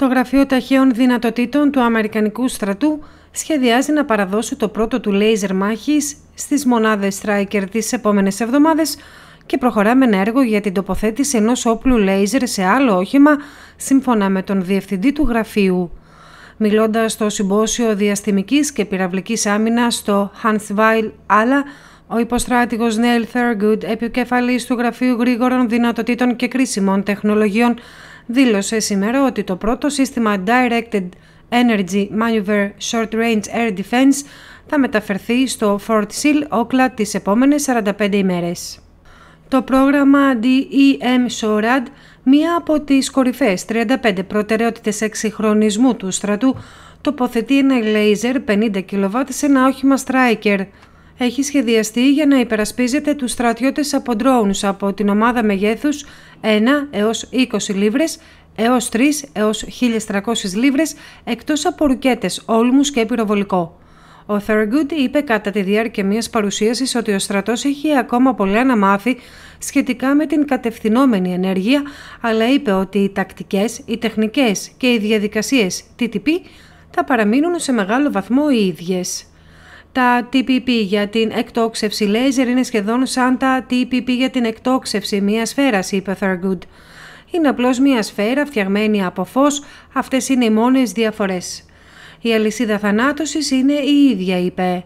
Το Γραφείο Ταχαίων Δυνατοτήτων του Αμερικανικού Στρατού σχεδιάζει να παραδώσει το πρώτο του λέιζερ μάχης στις μονάδες Striker τις επόμενες εβδομάδες και προχωρά με ένα έργο για την τοποθέτηση ενός όπλου λέιζερ σε άλλο όχημα, σύμφωνα με τον Διευθυντή του Γραφείου. Μιλώντας στο Συμπόσιο Διαστημικής και Πυραυλικής Άμυνας στο Hansweil άλλα. Ο υποστράτηγος Νέιλ Thurgood, επικεφαλής του Γραφείου Γρήγορων Δυνατοτήτων και Κρίσιμων Τεχνολογιών, δήλωσε σήμερα ότι το πρώτο σύστημα Directed Energy Maneuver Short Range Air Defense θα μεταφερθεί στο Fort Sill, Όκλα, τις επόμενες 45 ημέρες. Το πρόγραμμα DEM SORAD, μία από τις κορυφαίες 35 προτεραιότητες εξυγχρονισμού του στρατού, τοποθετεί ένα λέιζερ 50 kW σε ένα όχημα Striker, έχει σχεδιαστεί για να υπερασπίζεται τους στρατιώτες από ντρόουνς από την ομάδα μεγέθους 1 έως 20 λίβρες έως 3 έως 1.300 λίβρες εκτός από ρουκέτες, όλμους και πυροβολικό. Ο Thurgood είπε κατά τη διάρκεια μιας παρουσίασης ότι ο στρατός έχει ακόμα πολλά να μάθει σχετικά με την κατευθυνόμενη ενέργεια, αλλά είπε ότι οι τακτικές, οι τεχνικές και οι διαδικασίες TTP θα παραμείνουν σε μεγάλο βαθμό οι ίδιες τα TPP για την εκτόξευση λέιζερ είναι σχεδόν σαν τα TPP για την εκτόξευση μιας σφαίρας, είπε Thurgood. Είναι απλώς μια σφαίρα φτιαγμένη από φως, αυτές είναι οι μόνες διαφορές. Η αλυσίδα θανάτωσης είναι η ίδια, είπε.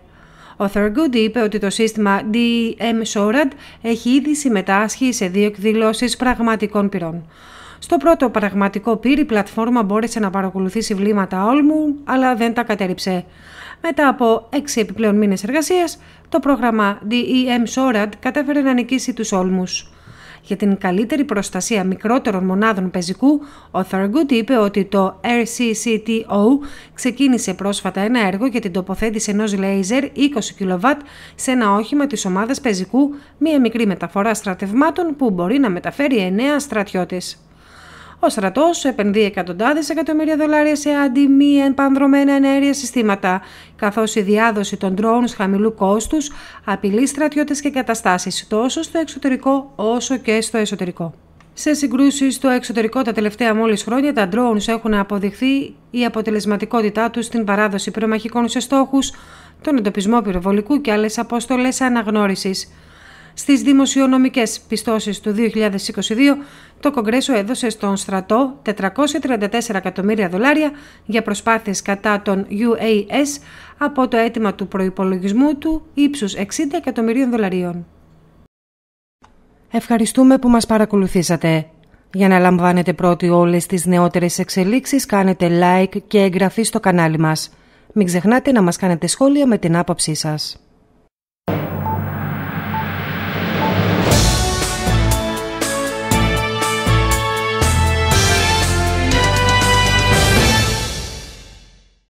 Ο Thurgood είπε ότι το σύστημα DM SORAD έχει ήδη συμμετάσχει σε δύο εκδηλώσεις πραγματικών πυρών. Στο πρώτο πραγματικό πύρη, η πλατφόρμα μπόρεσε να παρακολουθήσει βλήματα όλμου, αλλά δεν τα κατέριψε. Μετά από 6 επιπλέον μήνες εργασίας, το πρόγραμμα DEM SORAD κατάφερε να νικήσει τους όλμους. Για την καλύτερη προστασία μικρότερων μονάδων πεζικού, ο Thurgood είπε ότι το RCCTO ξεκίνησε πρόσφατα ένα έργο για την τοποθέτηση ενός λέιζερ 20 kW σε ένα όχημα της ομάδας πεζικού, μία μικρή μεταφορά στρατευμάτων που μπορεί να μεταφέρει 9 στρατιώτες. Ο στρατός επενδύει εκατοντάδες εκατομμύρια δολάρια σε αντιμή επανδρομένα ενέργεια συστήματα, καθώς η διάδοση των ντρόουν χαμηλού κόστους απειλεί στρατιώτες και καταστάσεις τόσο στο εξωτερικό όσο και στο εσωτερικό. Σε συγκρούσεις στο εξωτερικό τα τελευταία μόλις χρόνια, τα ντρόουν έχουν αποδειχθεί η αποτελεσματικότητά τους στην παράδοση πυρομαχικών σε στόχους, τον εντοπισμό πυροβολικού και άλλες αποστολές αναγνώρισης. Στις δημοσιονομικές πιστώσεις του 2022, το Κογκρέσο έδωσε στον στρατό 434 εκατομμύρια δολάρια για προσπάθειες κατά των UAS από το αίτημα του προϋπολογισμού του ύψους 60 εκατομμυρίων δολαρίων. Ευχαριστούμε που μας παρακολουθήσατε. Για να λαμβάνετε πρώτοι όλες τις νεότερες εξελίξεις, κάνετε like και εγγραφή στο κανάλι μας. Μην ξεχνάτε να μας κάνετε σχόλια με την άποψή σας.